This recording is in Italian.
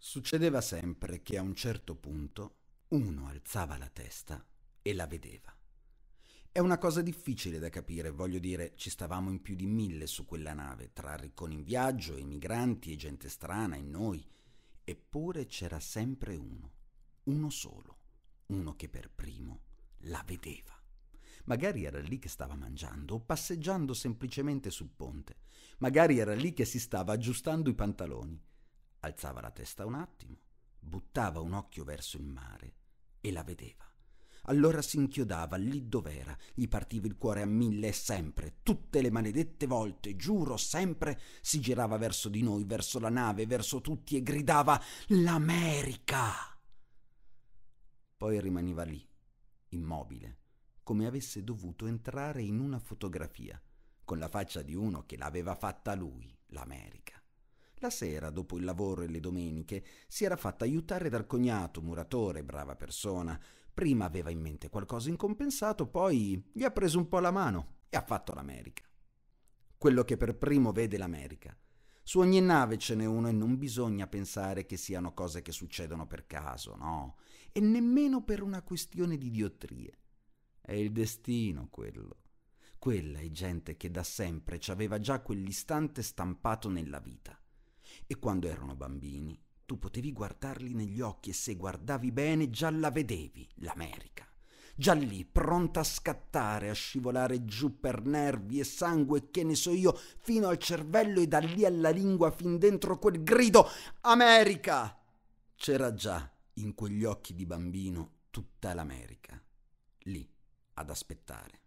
Succedeva sempre che a un certo punto uno alzava la testa e la vedeva. È una cosa difficile da capire, voglio dire, ci stavamo in più di mille su quella nave, tra ricconi in viaggio, emigranti e gente strana e noi, eppure c'era sempre uno, uno solo, uno che per primo la vedeva. Magari era lì che stava mangiando o passeggiando semplicemente sul ponte, magari era lì che si stava aggiustando i pantaloni. Alzava la testa un attimo, buttava un occhio verso il mare e la vedeva. Allora si inchiodava lì dov'era, gli partiva il cuore a mille e sempre, tutte le maledette volte, giuro sempre, si girava verso di noi, verso la nave, verso tutti e gridava L'America! Poi rimaneva lì, immobile, come avesse dovuto entrare in una fotografia, con la faccia di uno che l'aveva fatta lui, l'America. La sera, dopo il lavoro e le domeniche, si era fatta aiutare dal cognato, muratore, brava persona. Prima aveva in mente qualcosa in compensato, poi gli ha preso un po' la mano e ha fatto l'America. Quello che per primo vede l'America. Su ogni nave ce n'è uno e non bisogna pensare che siano cose che succedono per caso, no? E nemmeno per una questione di diottrie. È il destino quello. Quella è gente che da sempre ci aveva già quell'istante stampato nella vita e quando erano bambini tu potevi guardarli negli occhi e se guardavi bene già la vedevi, l'America. Già lì, pronta a scattare, a scivolare giù per nervi e sangue, e che ne so io, fino al cervello e da lì alla lingua, fin dentro quel grido America! C'era già in quegli occhi di bambino tutta l'America, lì, ad aspettare.